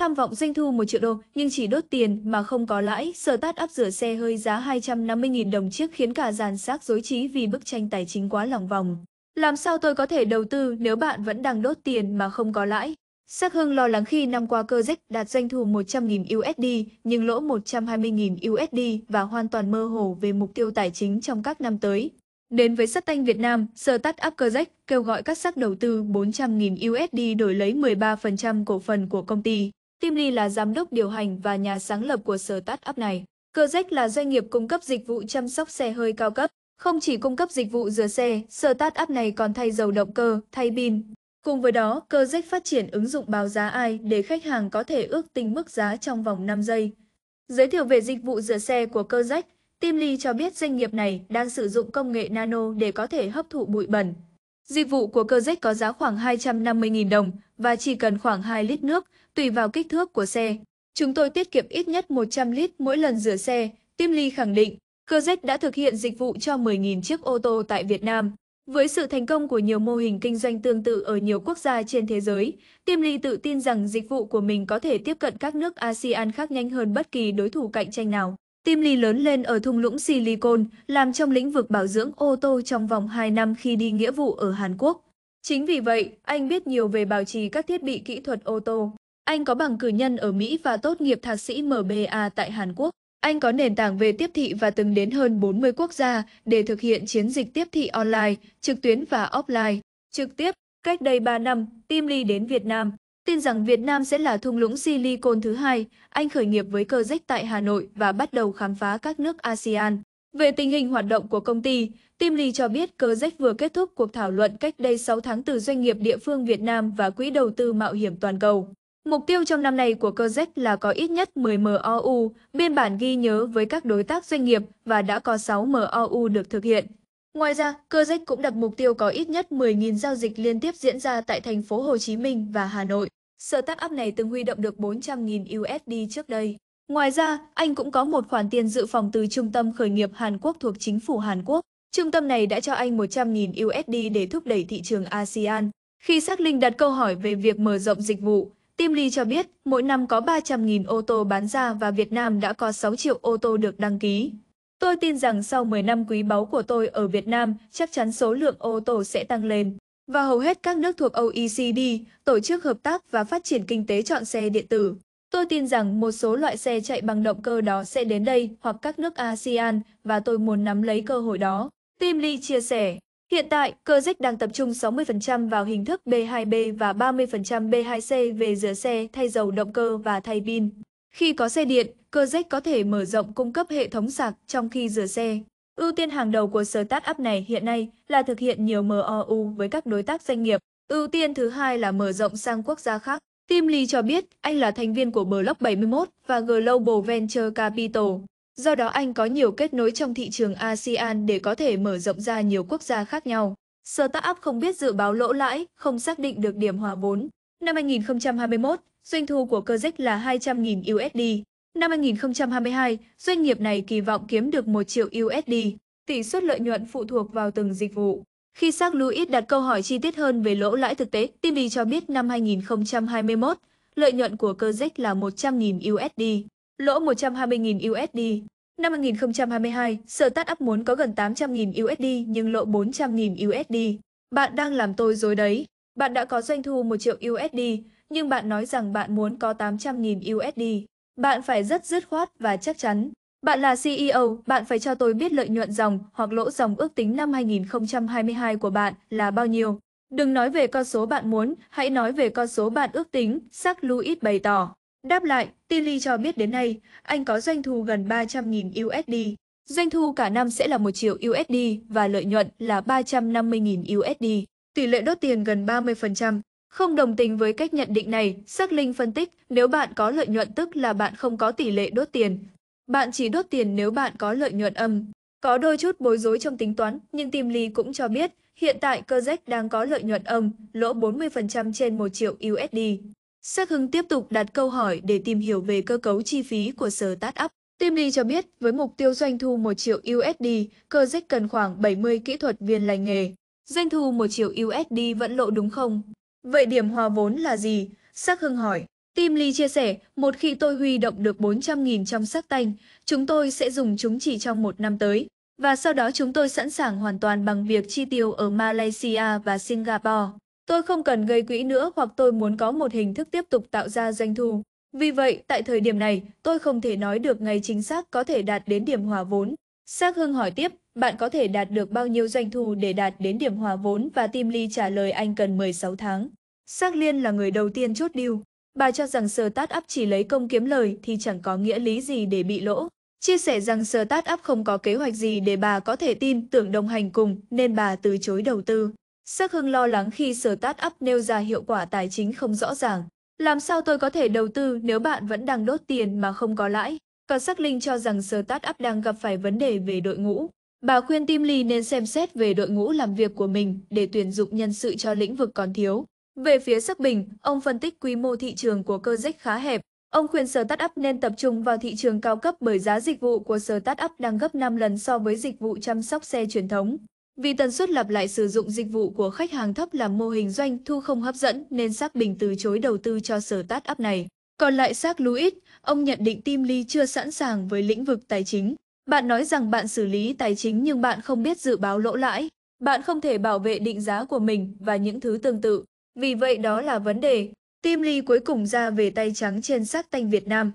Tham vọng doanh thu 1 triệu đô nhưng chỉ đốt tiền mà không có lãi, sở tát áp rửa xe hơi giá 250.000 đồng chiếc khiến cả dàn xác rối trí vì bức tranh tài chính quá lòng vòng. Làm sao tôi có thể đầu tư nếu bạn vẫn đang đốt tiền mà không có lãi? Sắc Hưng lo lắng khi năm qua cơ rách đạt doanh thu 100.000 USD nhưng lỗ 120.000 USD và hoàn toàn mơ hồ về mục tiêu tài chính trong các năm tới. Đến với Sắt Tanh Việt Nam, sở tắt up Kerjack kêu gọi các sắc đầu tư 400.000 USD đổi lấy 13% cổ phần của công ty. Tim Lee là giám đốc điều hành và nhà sáng lập của sở Up này. Cozec là doanh nghiệp cung cấp dịch vụ chăm sóc xe hơi cao cấp. Không chỉ cung cấp dịch vụ rửa xe, sở Up này còn thay dầu động cơ, thay pin. Cùng với đó, Cozec phát triển ứng dụng báo giá ai để khách hàng có thể ước tính mức giá trong vòng 5 giây. Giới thiệu về dịch vụ rửa xe của Cozec, Tim Lee cho biết doanh nghiệp này đang sử dụng công nghệ nano để có thể hấp thụ bụi bẩn, Dịch vụ của Cơ Dách có giá khoảng 250.000 đồng và chỉ cần khoảng 2 lít nước, tùy vào kích thước của xe. Chúng tôi tiết kiệm ít nhất 100 lít mỗi lần rửa xe, Tim Ly khẳng định. Cơ Dách đã thực hiện dịch vụ cho 10.000 chiếc ô tô tại Việt Nam. Với sự thành công của nhiều mô hình kinh doanh tương tự ở nhiều quốc gia trên thế giới, Tiêm Ly tự tin rằng dịch vụ của mình có thể tiếp cận các nước ASEAN khác nhanh hơn bất kỳ đối thủ cạnh tranh nào. Tim Ly lớn lên ở thung lũng Silicon, làm trong lĩnh vực bảo dưỡng ô tô trong vòng 2 năm khi đi nghĩa vụ ở Hàn Quốc. Chính vì vậy, anh biết nhiều về bảo trì các thiết bị kỹ thuật ô tô. Anh có bằng cử nhân ở Mỹ và tốt nghiệp thạc sĩ MBA tại Hàn Quốc. Anh có nền tảng về tiếp thị và từng đến hơn 40 quốc gia để thực hiện chiến dịch tiếp thị online, trực tuyến và offline. Trực tiếp, cách đây 3 năm, Tim Ly đến Việt Nam tin rằng Việt Nam sẽ là thung lũng silicon thứ hai, anh khởi nghiệp với cơ rách tại Hà Nội và bắt đầu khám phá các nước ASEAN. Về tình hình hoạt động của công ty, Tim Lee cho biết cơ Rách vừa kết thúc cuộc thảo luận cách đây 6 tháng từ doanh nghiệp địa phương Việt Nam và Quỹ đầu tư mạo hiểm toàn cầu. Mục tiêu trong năm nay của cơ Rách là có ít nhất 10 MOU, biên bản ghi nhớ với các đối tác doanh nghiệp và đã có 6 MOU được thực hiện. Ngoài ra, cơ Rách cũng đặt mục tiêu có ít nhất 10.000 giao dịch liên tiếp diễn ra tại thành phố Hồ Chí Minh và Hà Nội. Startup này từng huy động được 400.000 USD trước đây. Ngoài ra, anh cũng có một khoản tiền dự phòng từ Trung tâm Khởi nghiệp Hàn Quốc thuộc chính phủ Hàn Quốc. Trung tâm này đã cho anh 100.000 USD để thúc đẩy thị trường ASEAN. Khi xác Linh đặt câu hỏi về việc mở rộng dịch vụ, Tim Lee cho biết mỗi năm có 300.000 ô tô bán ra và Việt Nam đã có 6 triệu ô tô được đăng ký. Tôi tin rằng sau 10 năm quý báu của tôi ở Việt Nam, chắc chắn số lượng ô tô sẽ tăng lên. Và hầu hết các nước thuộc OECD, Tổ chức Hợp tác và Phát triển Kinh tế chọn xe điện tử. Tôi tin rằng một số loại xe chạy bằng động cơ đó sẽ đến đây hoặc các nước ASEAN và tôi muốn nắm lấy cơ hội đó. Tim Lee chia sẻ, hiện tại, cơ dích đang tập trung 60% vào hình thức B2B và 30% B2C về rửa xe thay dầu động cơ và thay pin. Khi có xe điện, cơ dích có thể mở rộng cung cấp hệ thống sạc trong khi rửa xe. Ưu tiên hàng đầu của startup này hiện nay là thực hiện nhiều MOU với các đối tác doanh nghiệp. Ưu tiên thứ hai là mở rộng sang quốc gia khác. Tim Lee cho biết anh là thành viên của Block 71 và Global Venture Capital. Do đó anh có nhiều kết nối trong thị trường ASEAN để có thể mở rộng ra nhiều quốc gia khác nhau. Startup không biết dự báo lỗ lãi, không xác định được điểm hòa vốn. Năm 2021, doanh thu của Cozex là 200.000 USD. Năm 2022, doanh nghiệp này kỳ vọng kiếm được 1 triệu USD, tỷ suất lợi nhuận phụ thuộc vào từng dịch vụ. Khi xác Louis đặt câu hỏi chi tiết hơn về lỗ lãi thực tế, TV cho biết năm 2021, lợi nhuận của cơ Kozik là 100.000 USD, lỗ 120.000 USD. Năm 2022, sở tát up muốn có gần 800.000 USD nhưng lỗ 400.000 USD. Bạn đang làm tôi dối đấy. Bạn đã có doanh thu 1 triệu USD, nhưng bạn nói rằng bạn muốn có 800.000 USD. Bạn phải rất dứt khoát và chắc chắn. Bạn là CEO, bạn phải cho tôi biết lợi nhuận dòng hoặc lỗ dòng ước tính năm 2022 của bạn là bao nhiêu. Đừng nói về con số bạn muốn, hãy nói về con số bạn ước tính, sắc Louis bày tỏ. Đáp lại, Tilly cho biết đến nay, anh có doanh thu gần 300.000 USD. Doanh thu cả năm sẽ là 1 triệu USD và lợi nhuận là 350.000 USD. Tỷ lệ đốt tiền gần 30%. Không đồng tình với cách nhận định này, Sắc Linh phân tích, nếu bạn có lợi nhuận tức là bạn không có tỷ lệ đốt tiền. Bạn chỉ đốt tiền nếu bạn có lợi nhuận âm. Có đôi chút bối rối trong tính toán, nhưng Tim Ly cũng cho biết, hiện tại Kojek đang có lợi nhuận âm, lỗ 40% trên 1 triệu USD. Sắc Hưng tiếp tục đặt câu hỏi để tìm hiểu về cơ cấu chi phí của sở tát up. Tim Ly cho biết, với mục tiêu doanh thu 1 triệu USD, Kojek cần khoảng 70 kỹ thuật viên lành nghề. Doanh thu 1 triệu USD vẫn lộ đúng không? Vậy điểm hòa vốn là gì? Sắc Hưng hỏi. Tim Ly chia sẻ, một khi tôi huy động được 400.000 trong sắc tanh, chúng tôi sẽ dùng chúng chỉ trong một năm tới. Và sau đó chúng tôi sẵn sàng hoàn toàn bằng việc chi tiêu ở Malaysia và Singapore. Tôi không cần gây quỹ nữa hoặc tôi muốn có một hình thức tiếp tục tạo ra doanh thu. Vì vậy, tại thời điểm này, tôi không thể nói được ngày chính xác có thể đạt đến điểm hòa vốn, Sắc Hưng hỏi tiếp, bạn có thể đạt được bao nhiêu doanh thu để đạt đến điểm hòa vốn và Tim Ly trả lời anh cần 16 tháng. Sắc Liên là người đầu tiên chốt điều. Bà cho rằng sờ tát áp chỉ lấy công kiếm lời thì chẳng có nghĩa lý gì để bị lỗ. Chia sẻ rằng sờ tát áp không có kế hoạch gì để bà có thể tin tưởng đồng hành cùng nên bà từ chối đầu tư. Sắc Hưng lo lắng khi sờ tát áp nêu ra hiệu quả tài chính không rõ ràng. Làm sao tôi có thể đầu tư nếu bạn vẫn đang đốt tiền mà không có lãi? và sắc linh cho rằng Startup đang gặp phải vấn đề về đội ngũ. Bà khuyên Tim Lee nên xem xét về đội ngũ làm việc của mình để tuyển dụng nhân sự cho lĩnh vực còn thiếu. Về phía Sắc Bình, ông phân tích quy mô thị trường của cơ dách khá hẹp. Ông khuyên Startup nên tập trung vào thị trường cao cấp bởi giá dịch vụ của Startup đang gấp 5 lần so với dịch vụ chăm sóc xe truyền thống. Vì tần suất lặp lại sử dụng dịch vụ của khách hàng thấp làm mô hình doanh thu không hấp dẫn nên xác Bình từ chối đầu tư cho Startup này. Còn lại xác Louis, ông nhận định Tim Lee chưa sẵn sàng với lĩnh vực tài chính. Bạn nói rằng bạn xử lý tài chính nhưng bạn không biết dự báo lỗ lãi. Bạn không thể bảo vệ định giá của mình và những thứ tương tự. Vì vậy đó là vấn đề. Tim Lee cuối cùng ra về tay trắng trên xác tanh Việt Nam.